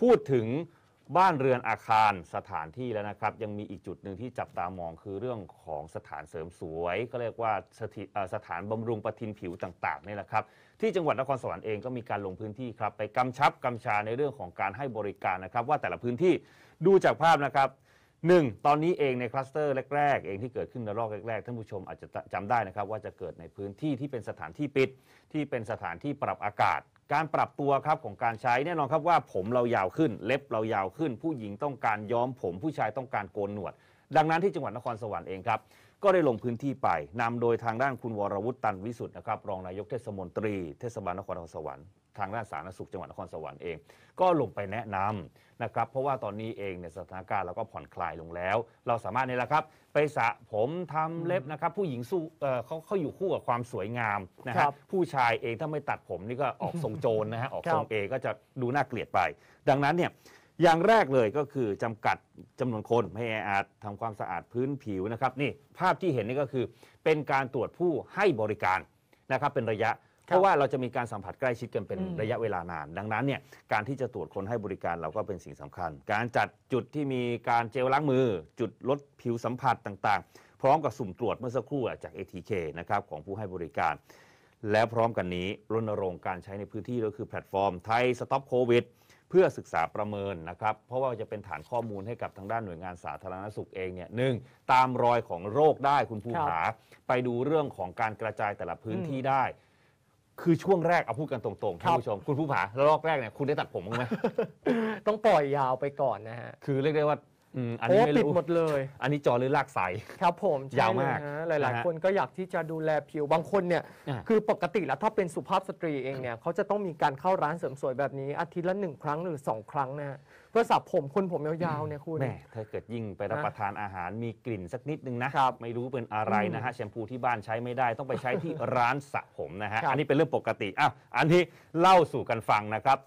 พูดถึงบ้านเรือนอาคารสถานที่แล้วนะครับยังมีอีกจุดหนึ่งที่จับตามองคือเรื่องของสถานเสริมสวย ก็เรียกว่าสถสถานบำรุงประทินผิวต่าง ๆนี่แหละครับ ที่จังหวัดนครสวรรค์เองก็มีการลงพื้นที่ครับไปกำชับกำชาในเรื่องของการให้บริการนะครับว่าแต่ละพื้นที่ดูจากภาพนะครับหนึ่งตอนนี้เองในคลัสเตอร์แรก ๆ เองที่เกิดขึ้นในรอบแรกๆท่านผู้ชมอาจจะจำได้นะครับ ว่าจะเกิดในพื้นที่ที่เป็นสถานที่ปิดที่เป็นสถานที่ปรับอากาศการปรับตัวครับ ของการใช้แน่นอนครับ ว่าผมเรายาวขึ้นเล็บเรายาวขึ้น ผู้หญิงต้องการย้อมผมผู้ชายต้องการโกนหนวดดังนั้นที่จังหวัดนครสวรรค์เองครับก็ได้ลงพื้นที่ไป นำโดยทางด้านคุณวรวุฒิตันวิสุทธ์นะครับรองนายกเทศมนตรีเทศบาลนครสวรรค์ทางด้านสาธารณสุขจังหวัดนครสวรรค์เอง ก็ลงไปแนะนำนะครับ เพราะว่าตอนนี้เองในสถานการณ์เราก็ผ่อนคลายลงแล้ว เราสามารถนี่แหละครับไปสระผมทำเล็บนะครับผู้หญิงสู้เเขาเขาอยู่คู่กับความสวยงามนะครับบผู้ชายเองถ้าไม่ตัดผมนี่ก็ออกทรงโจรนะฮะออกทรงเอก็จะดูน่าเกลียดไป ดังนั้นเนี่ยอย่างแรกเลยก็คือจำกัดจำนวนคนไม่แออัดทำความสะอาดพื้นผิวนะครับนี่ภาพที่เห็นนี่ก็คือเป็นการตรวจผู้ให้บริการนะครับเป็นระยะ เพราะว่าเราจะมีการสัมผัสใกล้ชิดกันเป็นระยะเวลานาน ดังนั้นเนี่ยการที่จะตรวจคนให้บริการเราก็เป็นสิ่งสำคัญ การจัดจุดที่มีการเจลล้างมือ จุดลดผิวสัมผัสต่าง ๆ พร้อมกับสุ่มตรวจเมื่อสักครู่จาก ATK นะครับของผู้ให้บริการแล้วพร้อมกันนี้รณรงค์การใช้ในพื้นที่ก็คือแพลตฟอร์มไทยสต็อปโควิดเพื่อศึกษาประเมินนะครับ เพราะว่าจะเป็นฐานข้อมูลให้กับทางด้านหน่วยงานสาธารณสุขเองเนี่ยหนึ่งตามรอยของโรคได้คุณภูหาไปดูเรื่องของการกระจายแต่ละพื้นที่ได้ คือช่วงแรกเอาพูดกันตรงๆท่านผู้ชมคุณผู้ผาแล้วรอบแรกเนี่ยคุณได้ตัดผมมั้ยต้องปล่อยยาวไปก่อนนะฮะคือเรียกได้ว่าอันนี้โอ้รู้ปิดหมดเลย อันนี้จอหรือลากสายครับผมยาวมากนะหลายๆ คนก็อยากที่จะดูแลผิวบางคนเนี่ย คือปกติแล้วถ้าเป็นสุภาพสตรีเองเนี่ยเขาจะต้องมีการเข้าร้านเสริมสวยแบบนี้ อาทิตย์ละหนึ่งครั้งหรือสองครั้งนะเพื่อสระผม คนผมยาวๆเนี่ยคุณแม่ถ้าเกิดยิ่งไปรับประทานอาหารมีกลิ่นสักนิดนึงนะครับ ไม่รู้เป็นอะไรนะฮะแชมพูที่บ้านใช้ไม่ได้ต้องไปใช้ที่ร้านสระผมนะฮะอันนี้เป็นเรื่องปกติอ้าวอันที่เล่าสู่กันฟังนะครับ